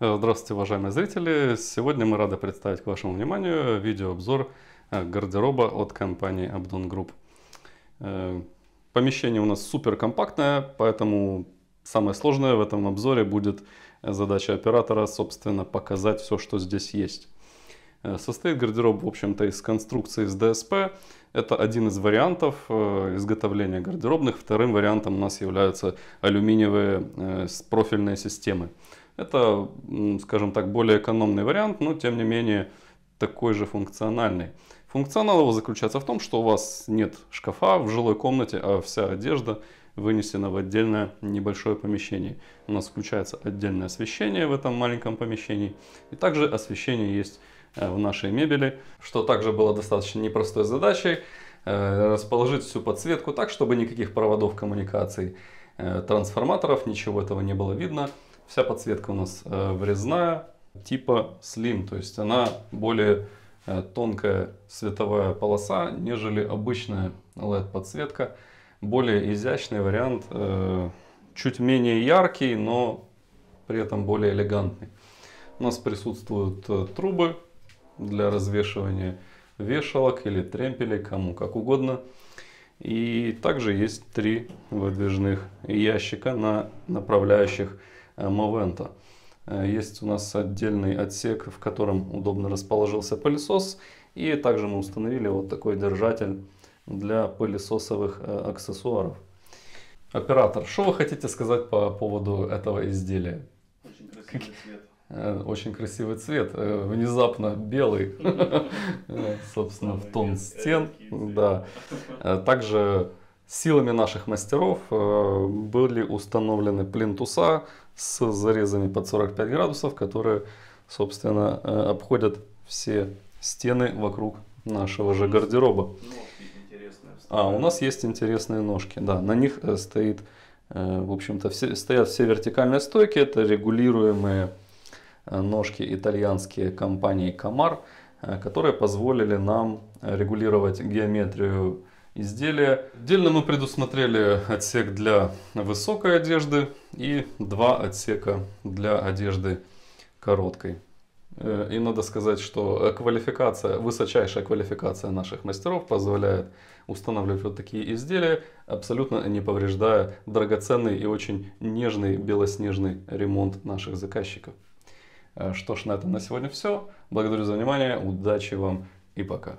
Э, здравствуйте, уважаемые зрители! Сегодня мы рады представить к вашему вниманию видеообзор э, гардероба от компании Abdon Group. Э, помещение у нас супер компактное, поэтому самое сложное в этом обзоре будет задача оператора, собственно, показать все, что здесь есть. Состоит гардероб, в общем-то, из конструкции из ДСП. Это один из вариантов изготовления гардеробных. Вторым вариантом у нас являются алюминиевые профильные системы. Это, скажем так, более экономный вариант, но тем не менее такой же функциональный. Функционал его заключается в том, что у вас нет шкафа в жилой комнате, а вся одежда вынесена в отдельное небольшое помещение. У нас включается отдельное освещение в этом маленьком помещении. И также освещение есть э, в нашей мебели, что также было достаточно непростой задачей. Э, расположить всю подсветку так, чтобы никаких проводов коммуникаций, э, трансформаторов, ничего этого не было видно. Вся подсветка у нас э, врезная, типа Slim, то есть она более э, тонкая световая полоса, нежели обычная LED подсветка. Более изящный вариант, э, чуть менее яркий, но при этом более элегантный. У нас присутствуют трубы для развешивания вешалок или тремпелей, кому как угодно. И также есть три выдвижных ящика на направляющих Movento. Э, э, есть у нас отдельный отсек, в котором удобно расположился пылесос. И также мы установили вот такой держатель для пылесосовых э, аксессуаров. Оператор, что вы хотите сказать по поводу этого изделия? Очень красивый цвет. Очень красивый цвет, внезапно белый, собственно, в тон стен. Да. Также силами наших мастеров были установлены плинтуса с зарезами под 45 градусов, которые, собственно, э, обходят все стены вокруг нашего же гардероба. А, у нас есть интересные ножки, да, на них э, стоит, э, в общем-то, все, стоят все вертикальные стойки, это регулируемые ножки итальянские компании Камар, которые позволили нам регулировать геометрию изделия. Отдельно мы предусмотрели отсек для высокой одежды и два отсека для одежды короткой. Э, и надо сказать, что квалификация, высочайшая квалификация наших мастеров позволяет устанавливать вот такие изделия, абсолютно не повреждая драгоценный и очень нежный белоснежный ремонт наших заказчиков. Э, что ж, на этом на сегодня все. Благодарю за внимание, удачи вам и пока.